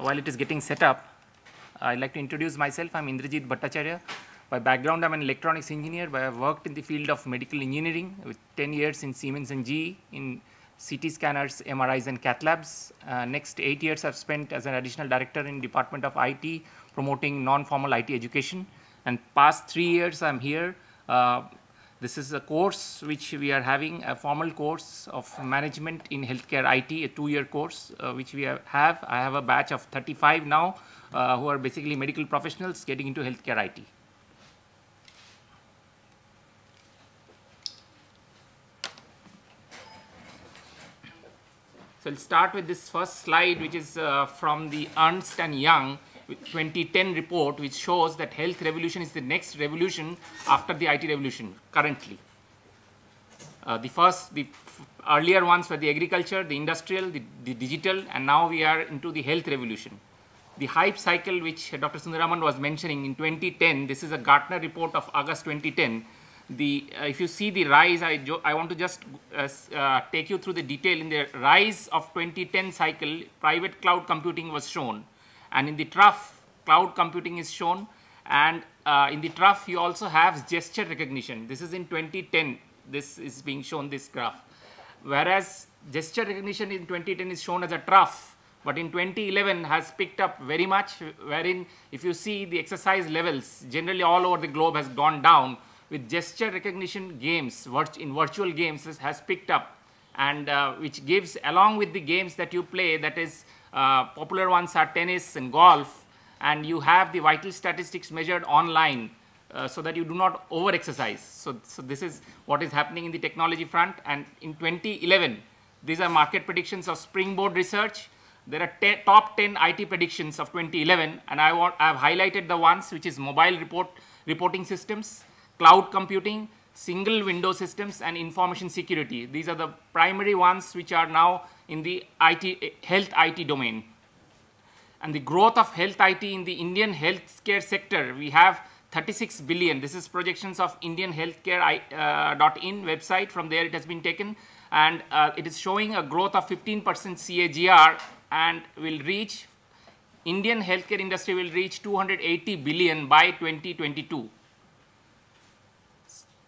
while it is getting set up, I'd like to introduce myself. I'm Indrajit Bhattacharya. By background, I'm an electronics engineer, but I've worked in the field of medical engineering with 10 years in Siemens and GE in CT scanners, MRIs, and cath labs. Uh, next eight years I've spent as an additional director in Department of IT, promoting non-formal IT education. And past three years I'm here uh, this is a course which we are having, a formal course of management in healthcare IT, a two-year course uh, which we have. I have a batch of 35 now uh, who are basically medical professionals getting into healthcare IT. So I'll start with this first slide, which is uh, from the Ernst and Young 2010 report which shows that health revolution is the next revolution after the IT revolution currently. Uh, the first, the earlier ones were the agriculture, the industrial, the, the, digital, and now we are into the health revolution. The hype cycle which Dr. Sundaraman was mentioning in 2010, this is a Gartner report of August 2010. The, uh, if you see the rise, I, I want to just uh, uh, take you through the detail. In the rise of 2010 cycle, private cloud computing was shown and in the trough cloud computing is shown and uh, in the trough you also have gesture recognition. This is in 2010 this is being shown this graph whereas gesture recognition in 2010 is shown as a trough but in 2011 has picked up very much wherein if you see the exercise levels generally all over the globe has gone down with gesture recognition games in virtual games has picked up and uh, which gives along with the games that you play that is uh, popular ones are tennis and golf, and you have the vital statistics measured online uh, so that you do not over exercise. So, so this is what is happening in the technology front. And in 2011, these are market predictions of Springboard research. There are te top 10 IT predictions of 2011, and I want I have highlighted the ones which is mobile report reporting systems, cloud computing, single window systems and information security. These are the primary ones which are now in the IT, health IT domain. And the growth of health IT in the Indian healthcare sector, we have 36 billion. This is projections of Indian uh, website. From there it has been taken and uh, it is showing a growth of 15% CAGR and will reach, Indian healthcare industry will reach 280 billion by 2022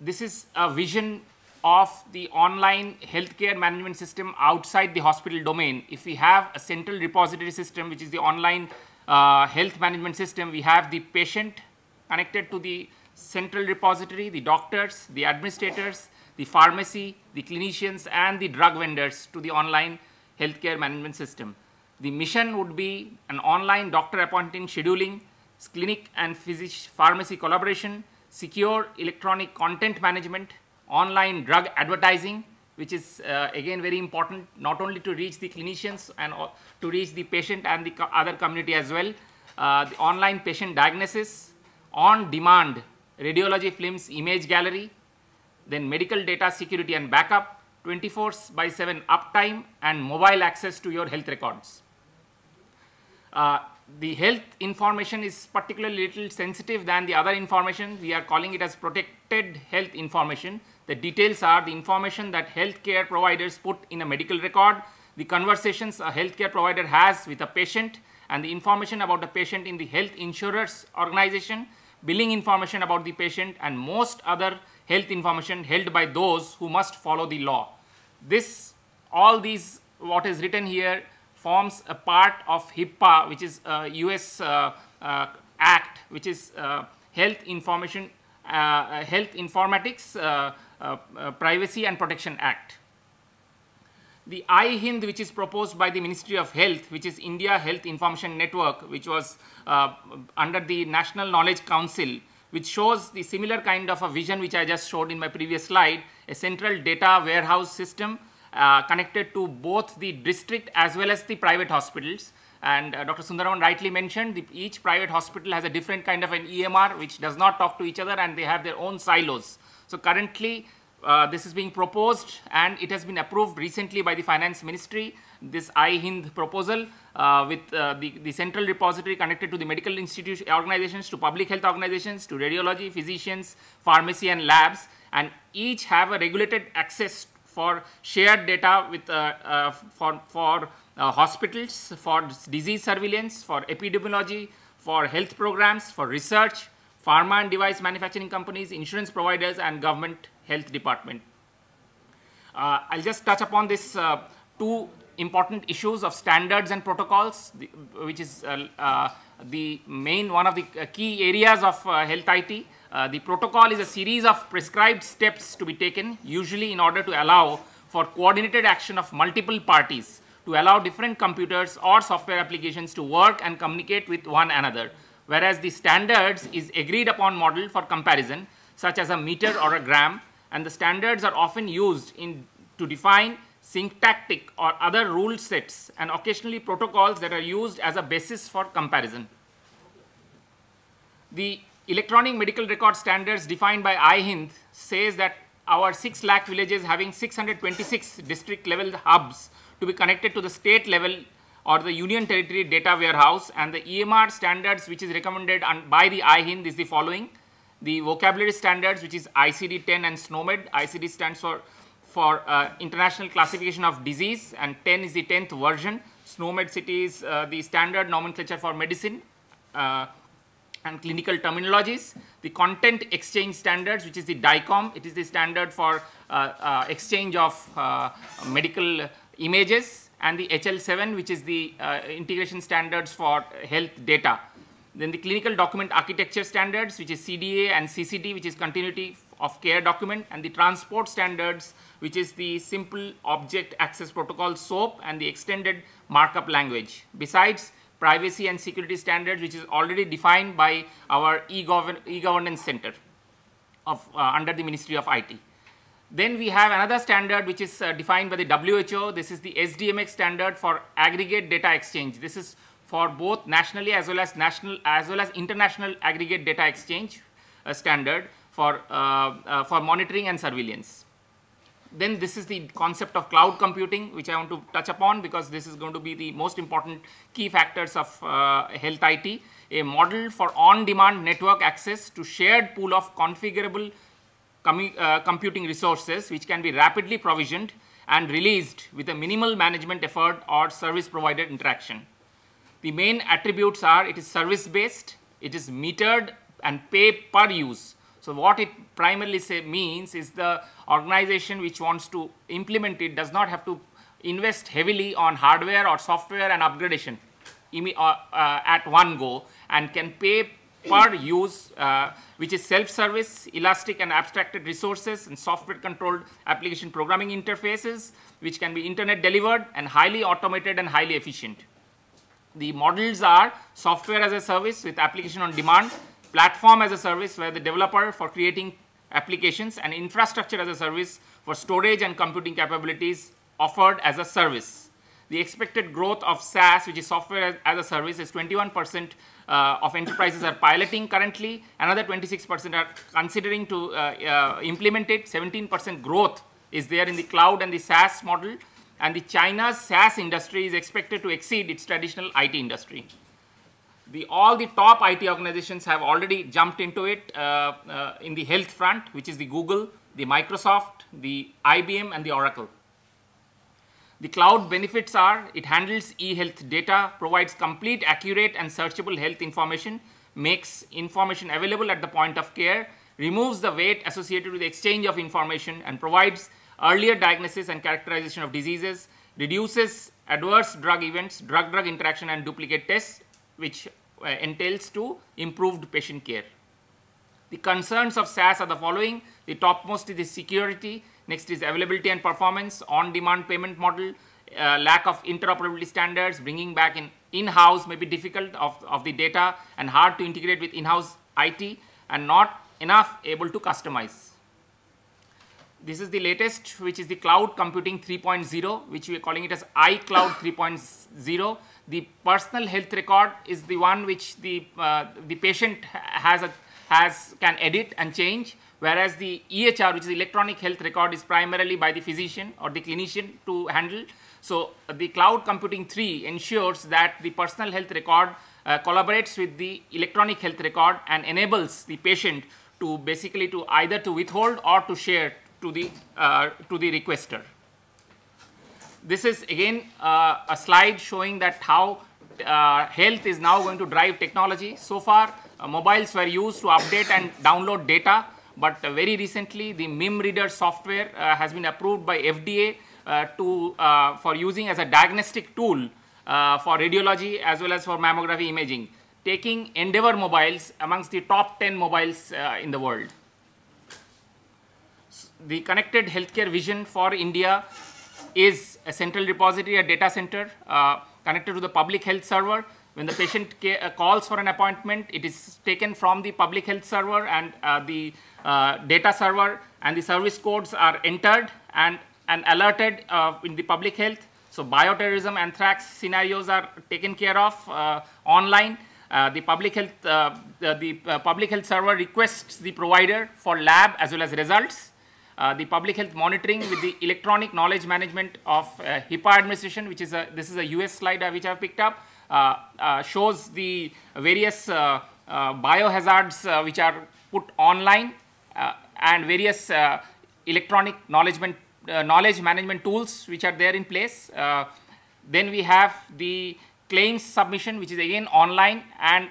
this is a vision of the online healthcare management system outside the hospital domain. If we have a central repository system, which is the online uh, health management system, we have the patient connected to the central repository, the doctors, the administrators, the pharmacy, the clinicians, and the drug vendors to the online healthcare management system. The mission would be an online doctor appointing scheduling, clinic and pharmacy collaboration, secure electronic content management, online drug advertising, which is uh, again very important not only to reach the clinicians and uh, to reach the patient and the co other community as well. Uh, the online patient diagnosis, on-demand radiology films image gallery, then medical data security and backup, 24 by 7 uptime and mobile access to your health records. Uh, the health information is particularly little sensitive than the other information. We are calling it as protected health information. The details are the information that healthcare providers put in a medical record, the conversations a healthcare provider has with a patient, and the information about the patient in the health insurers organization, billing information about the patient, and most other health information held by those who must follow the law. This, all these, what is written here forms a part of HIPAA which is a uh, US uh, uh, act which is Health Information Health Informatics Privacy and Protection Act. The iHind, which is proposed by the Ministry of Health, which is India Health Information Network, which was uh, under the National Knowledge Council, which shows the similar kind of a vision which I just showed in my previous slide, a central data warehouse system uh, connected to both the district as well as the private hospitals. And uh, Dr. Sundaram rightly mentioned the, each private hospital has a different kind of an EMR which does not talk to each other and they have their own silos. So currently, uh, this is being proposed and it has been approved recently by the finance ministry this ihind proposal uh, with uh, the, the central repository connected to the medical institution organizations to public health organizations to radiology physicians pharmacy and labs and each have a regulated access for shared data with, uh, uh, for, for uh, hospitals, for disease surveillance, for epidemiology, for health programs, for research, pharma and device manufacturing companies, insurance providers, and government health department. Uh, I'll just touch upon these uh, two important issues of standards and protocols, which is uh, the main one of the key areas of health IT. Uh, the protocol is a series of prescribed steps to be taken, usually in order to allow for coordinated action of multiple parties to allow different computers or software applications to work and communicate with one another, whereas the standards is agreed upon model for comparison, such as a meter or a gram, and the standards are often used in, to define syntactic or other rule sets and occasionally protocols that are used as a basis for comparison. The electronic medical record standards defined by IHIND says that our 6 lakh villages having 626 district level hubs to be connected to the state level or the union territory data warehouse and the EMR standards which is recommended by the IHIND is the following. The vocabulary standards which is ICD-10 and SNOMED. ICD stands for, for uh, International Classification of Disease and 10 is the 10th version. SNOMED is uh, the standard nomenclature for medicine. Uh, and clinical terminologies, the content exchange standards, which is the DICOM. It is the standard for uh, uh, exchange of uh, medical images, and the HL7, which is the uh, integration standards for health data. Then the clinical document architecture standards, which is CDA and CCD, which is continuity of care document, and the transport standards, which is the simple object access protocol SOAP and the extended markup language. Besides, privacy and security standards, which is already defined by our e-governance center of, uh, under the Ministry of IT. Then we have another standard which is uh, defined by the WHO. This is the SDMX standard for aggregate data exchange. This is for both nationally as well as national as well as international aggregate data exchange uh, standard for, uh, uh, for monitoring and surveillance. Then this is the concept of cloud computing, which I want to touch upon because this is going to be the most important key factors of uh, health IT. A model for on-demand network access to shared pool of configurable com uh, computing resources, which can be rapidly provisioned and released with a minimal management effort or service provider interaction. The main attributes are it is service-based, it is metered and pay per use so what it primarily say means is the organization which wants to implement it does not have to invest heavily on hardware or software and upgradation uh, uh, at one go and can pay per use, uh, which is self-service, elastic and abstracted resources, and software-controlled application programming interfaces, which can be internet-delivered and highly automated and highly efficient. The models are software as a service with application on demand, platform as a service where the developer for creating applications and infrastructure as a service for storage and computing capabilities offered as a service. The expected growth of SaaS, which is software as a service, is 21% uh, of enterprises are piloting currently. Another 26% are considering to uh, uh, implement it. 17% growth is there in the cloud and the SaaS model. And the China's SaaS industry is expected to exceed its traditional IT industry. The, all the top IT organizations have already jumped into it uh, uh, in the health front, which is the Google, the Microsoft, the IBM, and the Oracle. The cloud benefits are it handles e-health data, provides complete, accurate, and searchable health information, makes information available at the point of care, removes the weight associated with the exchange of information, and provides earlier diagnosis and characterization of diseases, reduces adverse drug events, drug-drug interaction, and duplicate tests, which uh, entails to improved patient care. The concerns of SaaS are the following. The topmost is the security, next is availability and performance, on-demand payment model, uh, lack of interoperability standards, bringing back in in-house may be difficult of, of the data and hard to integrate with in-house IT and not enough able to customize. This is the latest, which is the cloud computing 3.0, which we are calling it as iCloud 3.0 the personal health record is the one which the, uh, the patient has, a, has, can edit and change, whereas the EHR, which is electronic health record, is primarily by the physician or the clinician to handle. So the cloud computing 3 ensures that the personal health record uh, collaborates with the electronic health record and enables the patient to basically to either to withhold or to share to the, uh, to the requester this is again uh, a slide showing that how uh, health is now going to drive technology. So far, uh, mobiles were used to update and download data, but uh, very recently the MIM reader software uh, has been approved by FDA uh, to, for using as a diagnostic tool for radiology as well as for mammography imaging, taking Endeavour mobiles amongst the top 10 mobiles in the world the connected healthcare vision for India is a central repository, a data center uh, connected to the public health server. When the patient uh, calls for an appointment, it is taken from the public health server and uh, the data server and the service codes are entered and, and alerted in the public health. So bioterrorism, anthrax scenarios are taken care of uh, online. Uh, the public health, uh, the, the public health server requests the provider for lab as well as results. Uh, the public health monitoring with the electronic knowledge management of uh, HIPAA administration, which is a, this is a US slide uh, which I've picked up, uh, uh shows the various biohazards which are put online and various electronic knowledge, knowledge management tools which are there in place. then we have the claims submission, which is again online and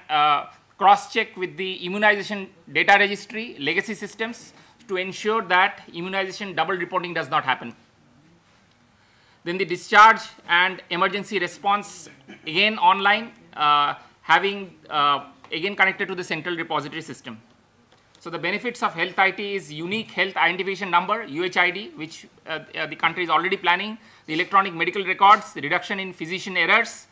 cross-check with the immunization data registry legacy systems to ensure that immunization double reporting does not happen. Then the discharge and emergency response, again online, uh, having uh, again connected to the central repository system. So the benefits of health IT is unique health identification number, UHID, which uh, uh, the country is already planning, the electronic medical records, the reduction in physician errors,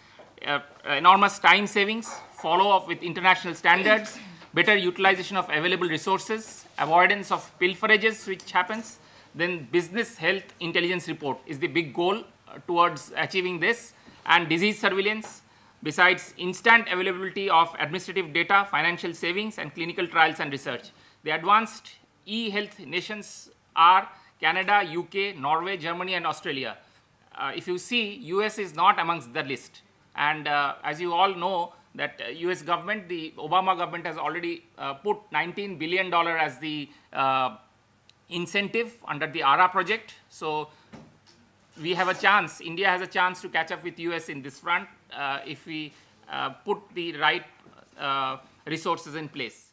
uh, uh, enormous time savings, follow up with international standards, better utilization of available resources, avoidance of pilferages which happens, then business health intelligence report is the big goal uh, towards achieving this and disease surveillance besides instant availability of administrative data, financial savings and clinical trials and research. The advanced e-health nations are Canada, UK, Norway, Germany and Australia. Uh, if you see, US is not amongst the list. And uh, as you all know, that US uh, government, the Obama government has already uh, put $19 billion as the uh, incentive under the ARA project. So we have a chance, India has a chance to catch up with US in this front if we put the right resources in place.